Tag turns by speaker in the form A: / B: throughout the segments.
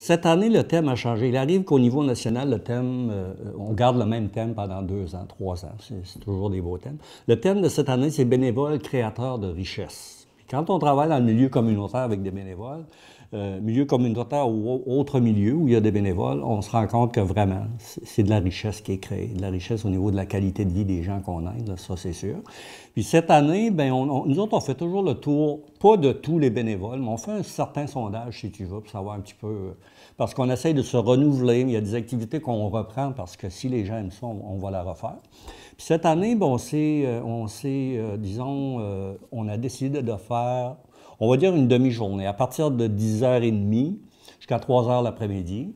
A: Cette année, le thème a changé. Il arrive qu'au niveau national, le thème, euh, on garde le même thème pendant deux ans, trois ans. C'est toujours des beaux thèmes. Le thème de cette année, c'est bénévoles créateurs de richesses. Quand on travaille dans le milieu communautaire avec des bénévoles, euh, milieu communautaire ou autre milieu où il y a des bénévoles, on se rend compte que vraiment, c'est de la richesse qui est créée, de la richesse au niveau de la qualité de vie des gens qu'on aide, ça c'est sûr. Puis cette année, bien, nous autres, on fait toujours le tour, pas de tous les bénévoles, mais on fait un certain sondage, si tu veux, pour savoir un petit peu, euh, parce qu'on essaye de se renouveler, il y a des activités qu'on reprend parce que si les gens aiment ça, on, va la refaire. Puis cette année, ben, on s'est, euh, on disons, on a décidé de faire on va dire une demi-journée, à partir de 10h30 jusqu'à 3h l'après-midi.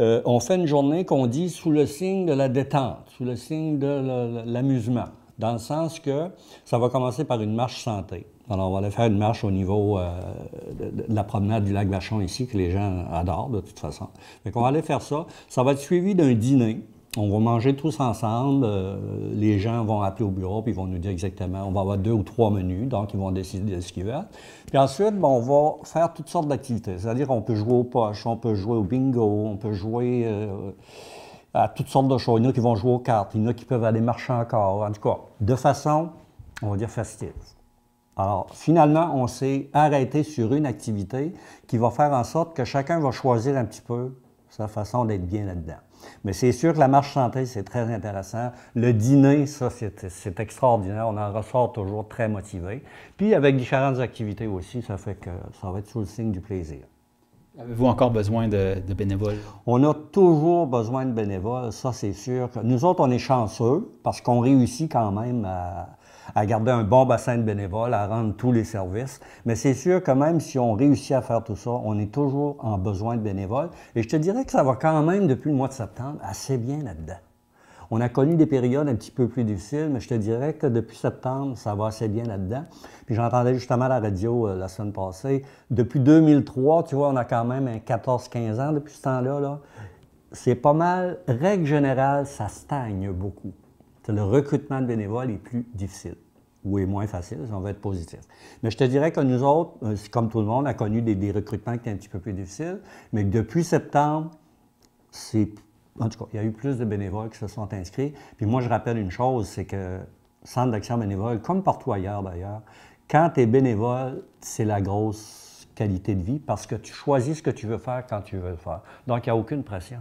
A: Euh, on fait une journée qu'on dit sous le signe de la détente, sous le signe de l'amusement, dans le sens que ça va commencer par une marche santé. Alors, on va aller faire une marche au niveau euh, de, de, la promenade du lac Vachon ici, que les gens adorent de toute façon. Donc, on va aller faire ça. Ça va être suivi d'un dîner on va manger tous ensemble. Euh, les gens vont appeler au bureau, puis ils vont nous dire exactement, on va avoir deux ou trois menus, donc ils vont décider de ce qu'ils veulent. Puis ensuite, ben, on va faire toutes sortes d'activités. C'est-à-dire, on peut jouer aux poches, on peut jouer au bingo, on peut jouer euh, à toutes sortes de choses. Il y en a qui vont jouer aux cartes, il y en a qui peuvent aller marcher encore. En tout cas, de façon, on va dire, festive. Alors, finalement, on s'est arrêté sur une activité qui va faire en sorte que chacun va choisir un petit peu sa façon d'être bien là-dedans. Mais c'est sûr que la marche santé, c'est très intéressant. Le dîner, ça, c'est extraordinaire. On en ressort toujours très motivé. Puis avec différentes activités aussi, ça fait que ça va être sous le signe du plaisir. Avez-vous encore besoin de, bénévoles? On a toujours besoin de bénévoles, ça c'est sûr. Nous autres, on est chanceux parce qu'on réussit quand même à, à garder un bon bassin de bénévoles, à rendre tous les services. Mais c'est sûr quand même, si on réussit à faire tout ça, on est toujours en besoin de bénévoles. Et je te dirais que ça va quand même, depuis le mois de septembre, assez bien là-dedans. On a connu des périodes un petit peu plus difficiles, mais je te dirais que depuis septembre, ça va assez bien là-dedans. Puis j'entendais justement à la radio euh, la semaine passée, depuis 2003, tu vois, on a quand même 14-15 ans depuis ce temps-là. Là. C'est pas mal. Règle générale, ça stagne beaucoup. Le recrutement de bénévoles est plus difficile ou est moins facile, on va être positif. Mais je te dirais que nous autres, euh, comme tout le monde, a connu des, recrutements qui étaient un petit peu plus difficiles, mais depuis septembre, c'est... En tout cas, il y a eu plus de bénévoles qui se sont inscrits. Puis moi, je rappelle une chose, c'est que Centre d'action bénévole, comme partout ailleurs d'ailleurs, quand tu es bénévole, c'est la grosse qualité de vie parce que tu choisis ce que tu veux faire quand tu veux le faire. Donc, il n'y a aucune pression.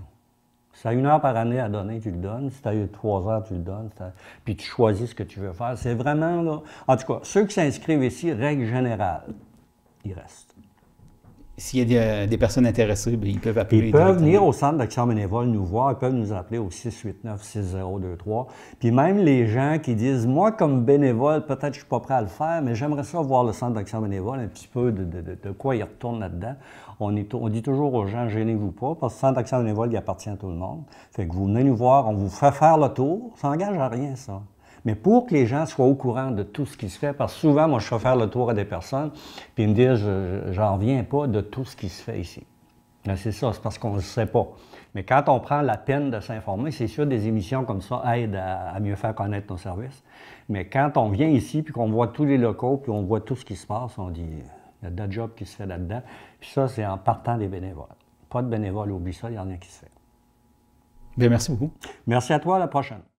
A: Si tu as une heure par année à donner, tu le donnes. Si tu as eu trois heures, tu le donnes. puis tu choisis ce que tu veux faire. C'est vraiment, là. En tout cas, ceux qui s'inscrivent ici, règle générale, ils restent s'il y a des, euh, personnes intéressées, ben, ils peuvent appeler. Ils peuvent venir au centre d'action bénévole nous voir. Ils peuvent nous appeler au 689-6023. Puis même les gens qui disent Moi, comme bénévole, peut-être je ne suis pas prêt à le faire, mais j'aimerais ça voir le centre d'action bénévole, un petit peu de, quoi il retourne là-dedans. On, dit toujours aux gens Gênez-vous pas, parce que le centre d'action bénévole, il appartient à tout le monde. Fait que vous venez nous voir, on vous fait faire le tour. Ça n'engage à rien, ça. Mais pour que les gens soient au courant de tout ce qui se fait, parce que souvent, moi, je fais faire le tour à des personnes, puis ils me disent, j'en viens pas de tout ce qui se fait ici. C'est ça, c'est parce qu'on ne le sait pas. Mais quand on prend la peine de s'informer, c'est sûr, des émissions comme ça aident à, mieux faire connaître nos services. Mais quand on vient ici, puis qu'on voit tous les locaux, puis on voit tout ce qui se passe, on dit, il y a de jobs qui se fait là-dedans. Puis ça, c'est en partant des bénévoles. Pas de bénévoles, oublie ça, il y en a qui se fait. Bien, merci beaucoup. Merci à toi, à la prochaine.